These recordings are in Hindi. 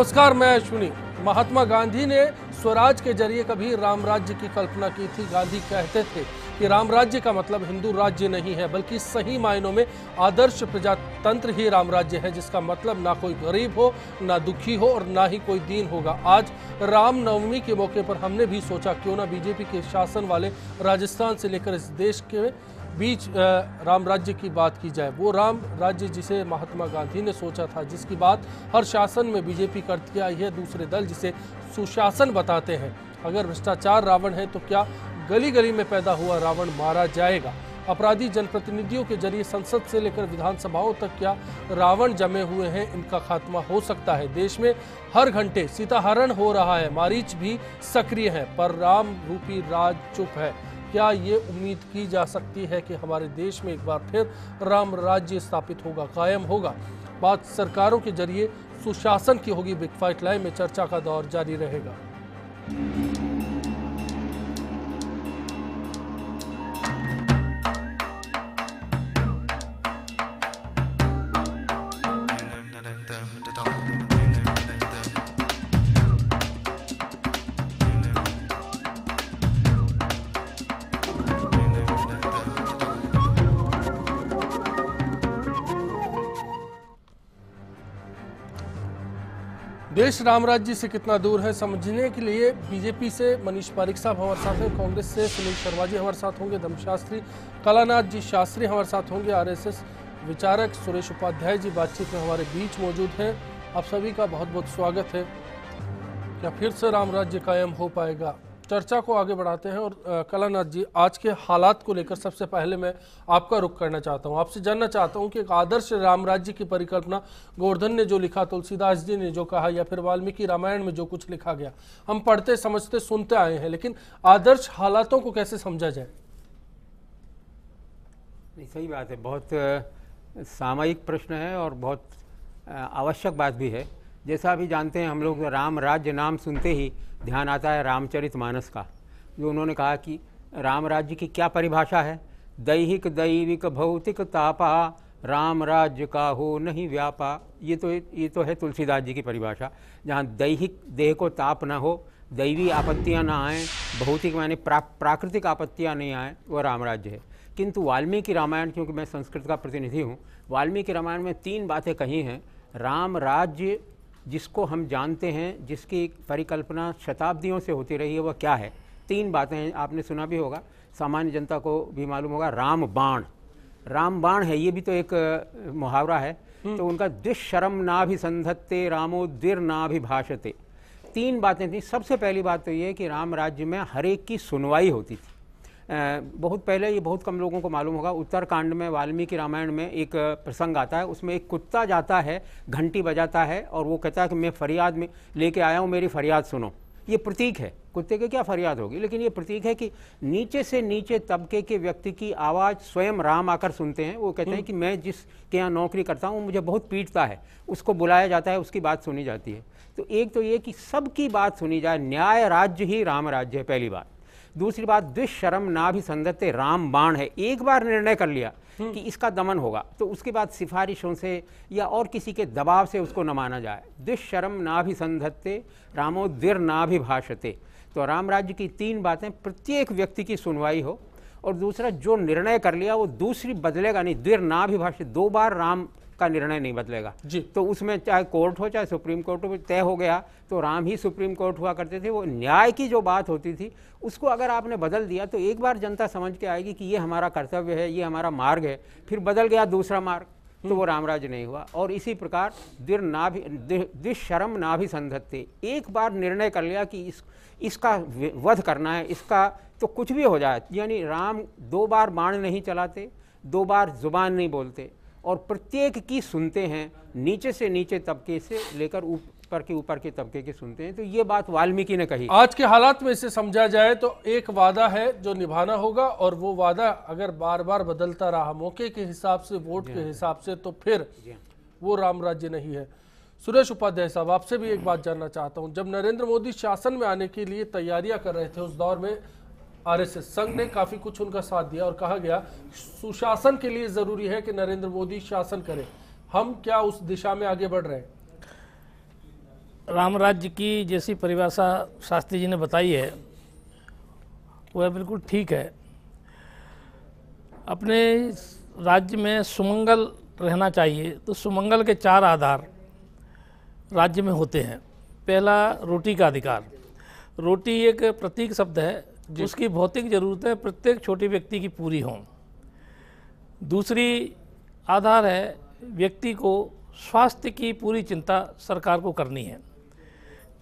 नमस्कार मैं अश्विनी महात्मा गांधी ने स्वराज के जरिए कभी राम राज्य की कल्पना की थी गांधी कहते थे कि राम राज्य का मतलब हिंदू राज्य नहीं है बल्कि सही मायनों में आदर्श प्रजातंत्र ही राम राज्य है जिसका मतलब ना कोई गरीब हो ना दुखी हो और ना ही कोई दीन होगा आज रामनवमी के मौके पर हमने भी सोचा क्यों ना बीजेपी के शासन वाले राजस्थान से लेकर इस देश के बीच राम राज्य की बात की जाए वो राम राज्य जिसे महात्मा गांधी ने सोचा था जिसकी बात हर शासन में बीजेपी करती आई है दूसरे दल जिसे सुशासन बताते हैं अगर भ्रष्टाचार रावण है तो क्या गली गली में पैदा हुआ रावण मारा जाएगा अपराधी जनप्रतिनिधियों के जरिए संसद से लेकर विधानसभाओं तक क्या रावण जमे हुए हैं इनका खात्मा हो सकता है देश में हर घंटे सीताहरण हो रहा है मारीच भी सक्रिय है पर राम रूपी राज चुप है क्या ये उम्मीद की जा सकती है कि हमारे देश में एक बार फिर राम राज्य स्थापित होगा कायम होगा बात सरकारों के जरिए सुशासन की होगी बिग फाइट लाइन में चर्चा का दौर जारी रहेगा देश राम राज्य से कितना दूर है समझने के लिए बीजेपी से मनीष पारिक साहब हमारे साथ हैं कांग्रेस से सुनील शर्मा जी हमारे साथ होंगे धमशास्त्री कलानाथ जी शास्त्री हमारे साथ होंगे आरएसएस विचारक सुरेश उपाध्याय जी बातचीत में हमारे बीच मौजूद हैं आप सभी का बहुत बहुत स्वागत है क्या फिर से राम राज्य कायम हो पाएगा चर्चा को आगे बढ़ाते हैं और कलानाथ जी आज के हालात को लेकर सबसे पहले मैं आपका रुख करना चाहता हूं आपसे जानना चाहता हूं कि एक आदर्श राम राज्य की परिकल्पना गोवर्धन ने जो लिखा तुलसीदास जी ने जो कहा या फिर वाल्मीकि रामायण में जो कुछ लिखा गया हम पढ़ते समझते सुनते आए हैं लेकिन आदर्श हालातों को कैसे समझा जाए सही बात है बहुत सामयिक प्रश्न है और बहुत आवश्यक बात भी है जैसा भी जानते हैं हम लोग राम राज्य नाम सुनते ही ध्यान आता है रामचरित मानस का जो उन्होंने कहा कि राम राज्य की क्या परिभाषा है दैहिक दैविक भौतिक तापा राम राज्य का हो नहीं व्यापा ये तो ये तो है तुलसीदास जी की परिभाषा जहाँ दैहिक देह को ताप ना हो दैवी आपत्तियाँ ना आएँ भौतिक माने प्रा, प्राकृतिक आपत्तियाँ नहीं आएँ वह राज्य है किंतु वाल्मीकि रामायण क्योंकि मैं संस्कृत का प्रतिनिधि हूँ वाल्मीकि रामायण में तीन बातें कही हैं राम राज्य जिसको हम जानते हैं जिसकी परिकल्पना शताब्दियों से होती रही है वह क्या है तीन बातें आपने सुना भी होगा सामान्य जनता को भी मालूम होगा राम बाण राम बाण है ये भी तो एक मुहावरा है हम्म। तो उनका दुश्शरम ना भी संधत्ते रामो द्विर ना भी भाषते तीन बातें थी सबसे पहली बात तो ये कि राम राज्य में हर एक की सुनवाई होती थी बहुत पहले ये बहुत कम लोगों को मालूम होगा उत्तरकांड में वाल्मीकि रामायण में एक प्रसंग आता है उसमें एक कुत्ता जाता है घंटी बजाता है और वो कहता है कि मैं फरियाद में लेके आया हूँ मेरी फरियाद सुनो ये प्रतीक है कुत्ते के क्या फरियाद होगी लेकिन ये प्रतीक है कि नीचे से नीचे तबके के व्यक्ति की आवाज़ स्वयं राम आकर सुनते हैं वो कहते हैं कि मैं जिस के यहाँ नौकरी करता हूँ मुझे बहुत पीटता है उसको बुलाया जाता है उसकी बात सुनी जाती है तो एक तो ये कि सबकी बात सुनी जाए न्याय राज्य ही राम राज्य है पहली बात दूसरी बात दुष्शरम ना भी राम बाण है एक बार निर्णय कर लिया हम्म। कि इसका दमन होगा तो उसके बाद सिफारिशों से या और किसी के दबाव से उसको न माना जाए दुष्शरम ना भी संधत्ते रामोद्वीर ना भी भाषते तो राम राज्य की तीन बातें प्रत्येक व्यक्ति की सुनवाई हो और दूसरा जो निर्णय कर लिया वो दूसरी बदलेगा नहीं द्विर ना भी भाषित दो बार राम का निर्णय नहीं बदलेगा जी तो उसमें चाहे कोर्ट हो चाहे सुप्रीम कोर्ट हो तय हो गया तो राम ही सुप्रीम कोर्ट हुआ करते थे वो न्याय की जो बात होती थी उसको अगर आपने बदल दिया तो एक बार जनता समझ के आएगी कि ये हमारा कर्तव्य है ये हमारा मार्ग है फिर बदल गया दूसरा मार्ग तो वो हम्म। रामराज नहीं हुआ और इसी प्रकार दिर नाभि दिशरम नाभि थे एक बार निर्णय कर लिया कि इस इसका वध करना है इसका तो कुछ भी हो जाए यानी राम दो बार बाण नहीं चलाते दो बार जुबान नहीं बोलते और प्रत्येक की सुनते हैं नीचे से नीचे तबके से लेकर ऊपर के ऊपर के तबके के सुनते हैं तो ये बात वाल्मीकि ने कही आज के हालात में इसे समझा जाए तो एक वादा है जो निभाना होगा और वो वादा अगर बार बार बदलता रहा मौके के हिसाब से वोट के हाँ। हिसाब से तो फिर हाँ। वो राम राज्य नहीं है सुरेश उपाध्याय साहब आपसे भी एक बात जानना चाहता हूँ जब नरेंद्र मोदी शासन में आने के लिए तैयारियां कर रहे थे उस दौर में आरएसएस संघ ने काफी कुछ उनका साथ दिया और कहा गया सुशासन के लिए जरूरी है कि नरेंद्र मोदी शासन करें हम क्या उस दिशा में आगे बढ़ रहे हैं राम राज्य की जैसी परिभाषा शास्त्री जी ने बताई है वह बिल्कुल ठीक है अपने राज्य में सुमंगल रहना चाहिए तो सुमंगल के चार आधार राज्य में होते हैं पहला रोटी का अधिकार रोटी एक प्रतीक शब्द है उसकी भौतिक ज़रूरतें प्रत्येक छोटे व्यक्ति की पूरी हों दूसरी आधार है व्यक्ति को स्वास्थ्य की पूरी चिंता सरकार को करनी है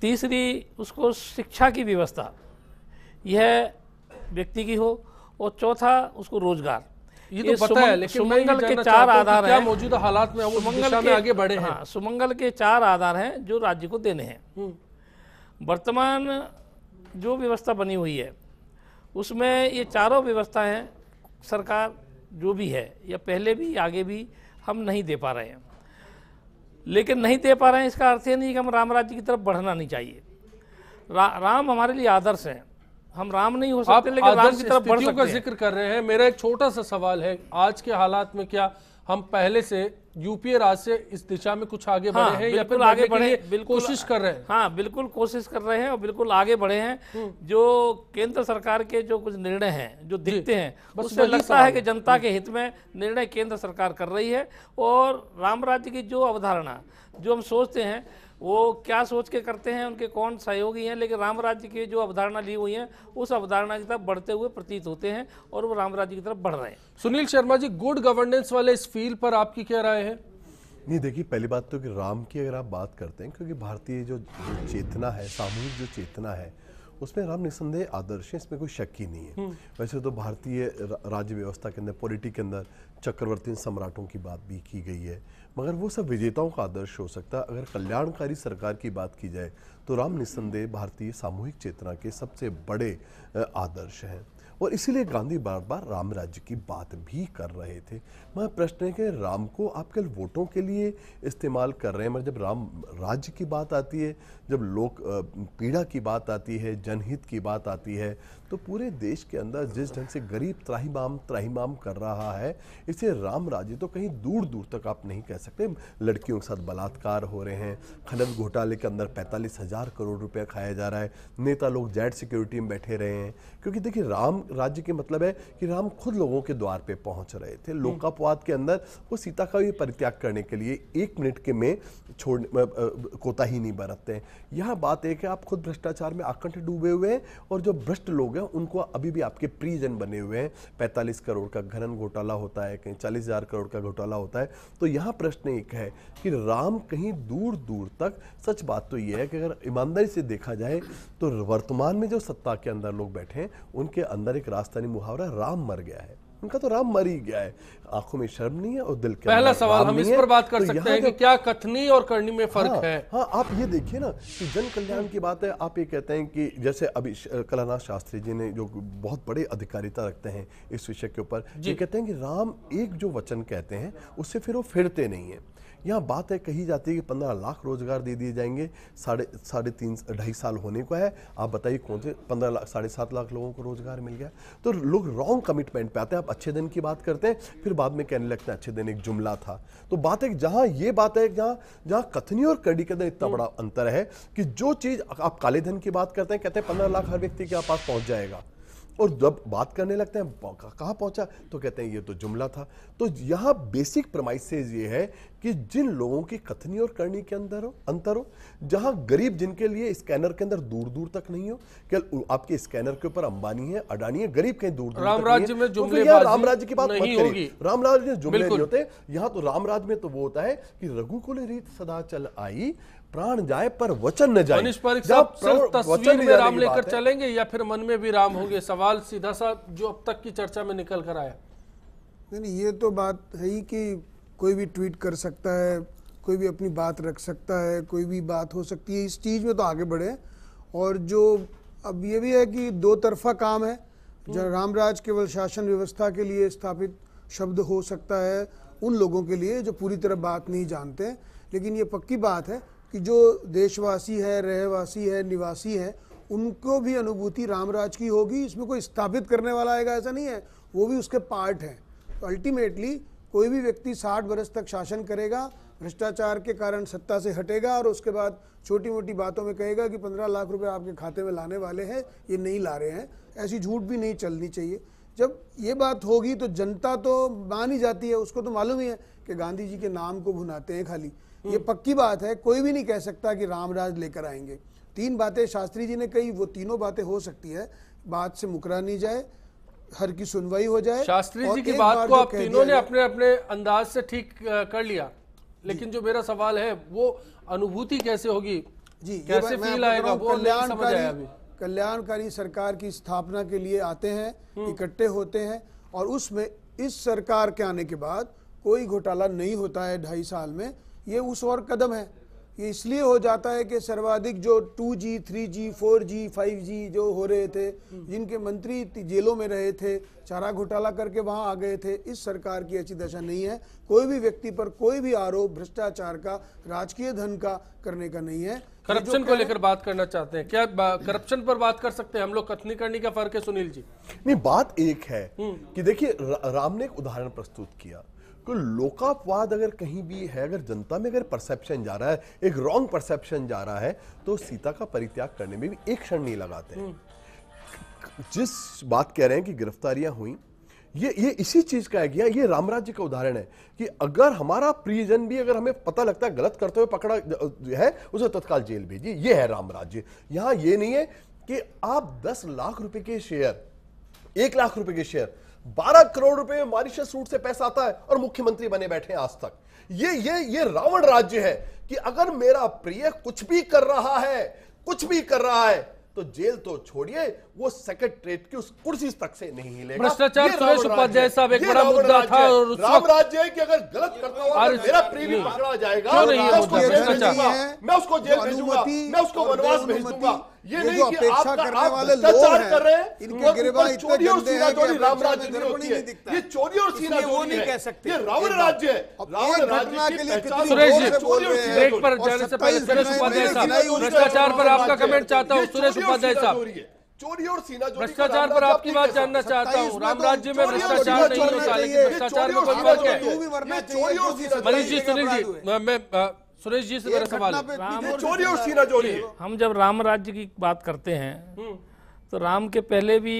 तीसरी उसको शिक्षा की व्यवस्था यह व्यक्ति की हो और चौथा उसको रोजगार ये तो ये पता है लेकिन सुमंगल के चार आधार हैं मौजूदा हालात में सुमंगल में आगे बढ़े हैं हाँ, सुमंगल के चार आधार हैं जो राज्य को देने हैं हम्म। वर्तमान जो व्यवस्था बनी हुई है उसमें ये चारों व्यवस्थाएं सरकार जो भी है या पहले भी आगे भी हम नहीं दे पा रहे हैं लेकिन नहीं दे पा रहे हैं इसका अर्थ ये नहीं कि हम राम राज्य की तरफ बढ़ना नहीं चाहिए रा, राम हमारे लिए आदर्श हैं हम राम नहीं हो सकते लेकिन राम की तरफ बढ़ सकते का जिक्र कर रहे हैं मेरा एक छोटा सा सवाल है आज के हालात में क्या हम पहले से यूपीए राज्य से इस दिशा में कुछ आगे हाँ, बढ़े हैं या फिर आगे बढ़े कोशिश कर रहे हैं हाँ बिल्कुल कोशिश कर रहे हैं और बिल्कुल आगे बढ़े हैं हम्म। जो केंद्र सरकार के जो कुछ निर्णय हैं जो दिखते हैं उससे लगता है कि जनता हम्म। के हित में निर्णय केंद्र सरकार कर रही है और राम राज्य की जो अवधारणा जो हम सोचते हैं वो क्या सोच के करते हैं उनके कौन सहयोगी हैं लेकिन राम राज्य की जो अवधारणा ली हुई है उस अवधारणा की तरफ बढ़ते हुए प्रतीत होते हैं और वो राम राज्य की तरफ बढ़ रहे हैं सुनील शर्मा जी गुड गवर्नेंस वाले इस फील्ड पर आपकी क्या राय है नहीं देखिए पहली बात तो कि राम की अगर आप बात करते हैं क्योंकि भारतीय जो चेतना है सामूहिक जो चेतना है उसमें राम निसंदेह आदर्श है इसमें कोई शक ही नहीं है हम्म। वैसे तो भारतीय राज्य व्यवस्था के अंदर पॉलिटी के अंदर चक्रवर्ती सम्राटों की बात भी की गई है मगर वो सब विजेताओं का आदर्श हो सकता अगर कल्याणकारी सरकार की बात की जाए तो राम निस्संदेह भारतीय सामूहिक चेतना के सबसे बड़े आदर्श हैं और इसीलिए गांधी बार बार राम राज्य की बात भी कर रहे थे मैं प्रश्न है कि राम को आप केवल वोटों के लिए इस्तेमाल कर रहे हैं मगर जब राम राज्य की बात आती है जब लोक पीड़ा की बात आती है जनहित की बात आती है तो पूरे देश के अंदर जिस ढंग से गरीब त्राहीमाम त्राहीमाम कर रहा है इसे राम राज्य तो कहीं दूर दूर तक आप नहीं कह सकते लड़कियों के साथ बलात्कार हो रहे हैं खनन घोटाले के अंदर पैंतालीस हज़ार हजार करोड़ रुपया खाया जा रहा है नेता लोग जेड सिक्योरिटी में बैठे रहे हैं क्योंकि देखिए राम राज्य के मतलब है कि राम खुद लोगों के द्वार पे पहुंच रहे थे हम्म। लोकापवाद के अंदर वो सीता का भी परित्याग करने के लिए एक मिनट के में छोड़ कोताही नहीं बरतते हैं यह बात एक है आप खुद भ्रष्टाचार में आकंठ डूबे हुए हैं और जो भ्रष्ट लोग हैं उनको अभी भी आपके प्रियजन बने हुए हैं पैंतालीस करोड़ का घनन घोटाला होता है कहीं चालीस हजार करोड़ का घोटाला होता है तो यहाँ प्रश्न एक है कि राम कहीं दूर दूर तक सच बात तो यह है कि अगर ईमानदारी से देखा जाए तो वर्तमान में जो सत्ता के अंदर लोग बैठे हैं उनके अंदर एक राजस्थानी मुहावरा राम मर गया है उनका तो राम मर ही गया है आंखों में शर्म नहीं है और दिल के पहला सवाल हम इस पर बात कर तो सकते हैं कि क्या कथनी और करनी में फर्क हाँ, है हाँ आप ये देखिए ना कि जन कल्याण की बात है आप ये कहते हैं कि जैसे अभी कलानाथ शास्त्री जी ने जो बहुत बड़े अधिकारिता रखते हैं इस विषय के ऊपर ये कहते हैं कि राम एक जो वचन कहते हैं उससे फिर वो फिरते नहीं है यहाँ बात है कही जाती है कि पंद्रह लाख रोजगार दे दिए जाएंगे साढ़े साढ़े तीन ढाई साल होने को है आप बताइए कौन से पंद्रह लाख साढ़े सात लाख लोगों को रोजगार मिल गया तो लोग रॉन्ग कमिटमेंट पे आते हैं आप अच्छे दिन की बात करते हैं फिर बाद में कहने लगते हैं अच्छे दिन एक जुमला था तो बात है जहाँ ये बात है जहाँ जहाँ कथनी और कड़ी के अंदर इतना बड़ा अंतर है कि जो चीज़ आप काले धन की बात करते हैं कहते हैं पंद्रह लाख हर व्यक्ति के पास पहुँच जाएगा और जब बात करने लगते हैं कहाँ पहुँचा तो कहते हैं ये तो जुमला था तो यहाँ बेसिक प्रमाइसेज ये है कि जिन लोगों की कथनी और करनी के अंदर हो अंतर हो जहाँ गरीब जिनके लिए स्कैनर के अंदर दूर दूर तक नहीं हो क्या आपके स्कैनर के ऊपर अंबानी है अडानी है गरीब कहीं दूर दूर राम राज्य में जुमले तो राम राज्य की बात नहीं होगी राम राज्य में जुमले नहीं होते यहाँ तो राम राज्य में तो वो होता है कि रघु को रीत सदा चल आई प्राण जाए पर वचन न जाए मनीष पारिक साहब सिर्फ तस्वीर में राम लेकर चलेंगे या फिर मन में भी राम होंगे सवाल सीधा सा जो अब तक की चर्चा में निकल कर आया नहीं ये तो बात है ही कि कोई भी ट्वीट कर सकता है कोई भी अपनी बात रख सकता है कोई भी बात हो सकती है इस चीज़ में तो आगे बढ़े और जो अब ये भी है कि दो तरफा काम है हम्म। जो रामराज केवल शासन व्यवस्था के लिए स्थापित शब्द हो सकता है उन लोगों के लिए जो पूरी तरह बात नहीं जानते लेकिन ये पक्की बात है कि जो देशवासी है रहवासी है निवासी है उनको भी अनुभूति रामराज की होगी इसमें कोई स्थापित करने वाला आएगा ऐसा नहीं है वो भी उसके पार्ट हैं तो अल्टीमेटली कोई भी व्यक्ति साठ बरस तक शासन करेगा भ्रष्टाचार के कारण सत्ता से हटेगा और उसके बाद छोटी मोटी बातों में कहेगा कि पंद्रह लाख रुपए आपके खाते में लाने वाले हैं ये नहीं ला रहे हैं ऐसी झूठ भी नहीं चलनी चाहिए जब ये बात होगी तो जनता तो मान ही जाती है उसको तो मालूम ही है कि गांधी जी के नाम को भुनाते हैं खाली ये पक्की बात है कोई भी नहीं कह सकता कि रामराज लेकर आएंगे तीन बातें शास्त्री जी ने कही वो तीनों बातें हो सकती है बात से मुकरा नहीं जाए हर की सुनवाई हो जाए शास्त्री जी की बात को आप तीनों ने अपने अपने अंदाज से ठीक कर लिया लेकिन जो मेरा सवाल है वो अनुभूति कैसे होगी जी कैसे फील आएगा वो कल्याणकारी कल्याणकारी सरकार की स्थापना के लिए आते हैं हम्म। इकट्ठे होते हैं और उसमें इस सरकार के आने के बाद कोई घोटाला नहीं होता है ढाई साल में ये उस और कदम है ये इसलिए हो जाता है कि सर्वाधिक जो 2G, 3G, 4G, 5G जो हो रहे थे जिनके मंत्री जेलों में रहे थे चारा घोटाला करके वहां आ गए थे इस सरकार की अच्छी दशा नहीं है कोई भी व्यक्ति पर कोई भी आरोप भ्रष्टाचार का राजकीय धन का करने का नहीं है करप्शन को लेकर बात करना चाहते हैं क्या करप्शन पर बात कर सकते हैं हम लोग कथनी करने का फर्क है सुनील जी नहीं बात एक है हम्म। कि देखिए राम ने एक उदाहरण प्रस्तुत किया तो लोकापवाद अगर कहीं भी है अगर जनता में अगर परसेप्शन जा रहा है एक रॉन्ग परसेप्शन जा रहा है तो सीता का परित्याग करने में भी एक क्षण नहीं लगाते हैं जिस बात कह रहे हैं कि गिरफ्तारियां हुई ये ये इसी चीज का है ये रामराज्य का उदाहरण है कि अगर हमारा प्रियजन भी अगर हमें पता लगता है गलत करते हुए पकड़ा है उसे तत्काल जेल भेजिए ये है रामराज्य यहां ये नहीं है कि आप दस लाख रुपए के शेयर एक लाख रुपए के शेयर बारह करोड़ रुपए मॉरिशस रूट से पैसा आता है और मुख्यमंत्री बने बैठे आज तक ये ये ये रावण राज्य है कि अगर मेरा प्रिय कुछ भी कर रहा है कुछ भी कर रहा है तो जेल तो छोड़िए वो सेक्रेटरेट की उस कुर्सी तक से नहीं हिलेगा भ्रष्टाचार सुरेश उपाध्याय साहब एक बड़ा मुद्दा था और राम राज्य है कि अगर गलत करता हुआ तो मेरा प्रिय भी पकड़ा जाएगा मैं उसको जेल तो भेजूंगा मैं उसको वनवास तो भेजूंगा ये, नहीं कि आपका करने वाले कर रहे हैं इनके गिरवा चोरी और सीना चोरी राम राज्य नहीं होती है ये चोरी और सीना वो नहीं कह सकते ये रावण राज्य है रावण राज्य के लिए सुरेश जी ब्रेक पर जाने से पहले सुरेश उपाध्याय साहब भ्रष्टाचार पर आपका कमेंट चाहता हूँ सुरेश उपाध्याय साहब चोरी और सीना भ्रष्टाचार पर आपकी बात जानना चाहता हूँ राम राज्य में भ्रष्टाचार नहीं होता लेकिन भ्रष्टाचार में कोई फर्क है मनीष जी सुनील जी मैं सुरेश जी से मेरा सवाल चोरी और सीना चोरी हम जब राम राज्य की बात करते हैं हम्म। तो राम के पहले भी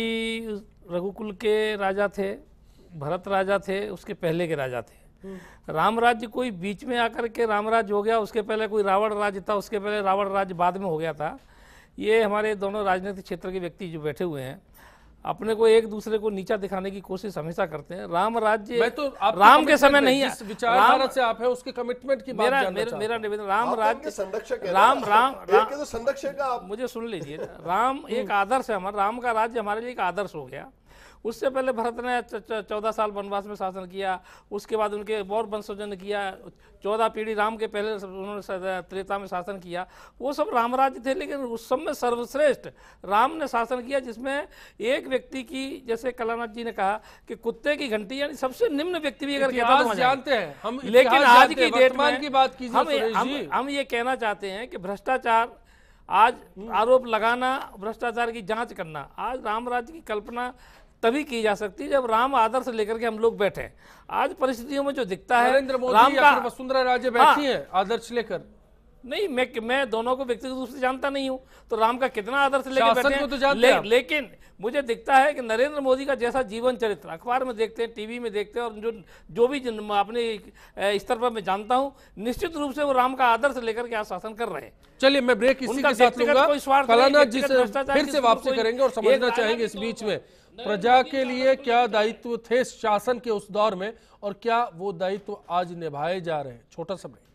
रघुकुल के राजा थे भरत राजा थे उसके पहले के राजा थे हम्म। राम राज्य कोई बीच में आकर के राम राज्य हो गया उसके पहले कोई रावण राज्य था उसके पहले रावण राज्य बाद में हो गया था ये हमारे दोनों राजनीतिक क्षेत्र के व्यक्ति जो बैठे हुए हैं अपने को एक दूसरे को नीचा दिखाने की कोशिश हमेशा करते हैं राम राज्य मैं तो आप राम के समय नहीं है विचारधारा से आप है उसके कमिटमेंट की मेरा मेरा, मेरा निवेदन राम राज्य संरक्षक राम राम राम तो संरक्षक मुझे सुन लीजिए राम एक हम्म। आदर्श है हमारा राम का राज्य हमारे लिए एक आदर्श हो गया उससे पहले भरत ने चौदह साल वनवास में शासन किया उसके बाद उनके और वंशोजन किया चौदह पीढ़ी राम के पहले उन्होंने त्रेता में शासन किया वो सब राज्य थे लेकिन उस समय सर्वश्रेष्ठ राम ने शासन किया जिसमें एक व्यक्ति की जैसे कलानाथ जी ने कहा कि कुत्ते की घंटी यानी सबसे निम्न व्यक्ति भी अगर तो जानते हैं हम लेकिन आज की डेट में की बात कीजिए हम, हम ये कहना चाहते हैं कि भ्रष्टाचार आज हम्म। आरोप लगाना भ्रष्टाचार की जांच करना आज राम राज्य की कल्पना तभी की जा सकती है जब राम आदर्श लेकर के हम लोग बैठे आज परिस्थितियों में जो दिखता है नरेंद्र मोदी राम का वसुंधरा राजे बैठी हाँ। है आदर्श लेकर नहीं मैं मैं दोनों को व्यक्तिगत रूप से जानता नहीं हूँ तो राम का कितना आदर्श लेकर बैठे तो ले, लेकिन मुझे दिखता है कि नरेंद्र मोदी का जैसा जीवन चरित्र अखबार में देखते हैं टीवी में देखते हैं और जो जो भी अपने स्तर पर मैं जानता हूँ निश्चित रूप से वो राम का आदर्श लेकर के आज शासन कर रहे हैं चलिए मैं ब्रेक इसी के साथ फिर से वापसी करेंगे और समझना चाहेंगे इस बीच में प्रजा के लिए क्या दायित्व थे शासन के उस दौर में और क्या वो दायित्व आज निभाए जा रहे हैं छोटा सा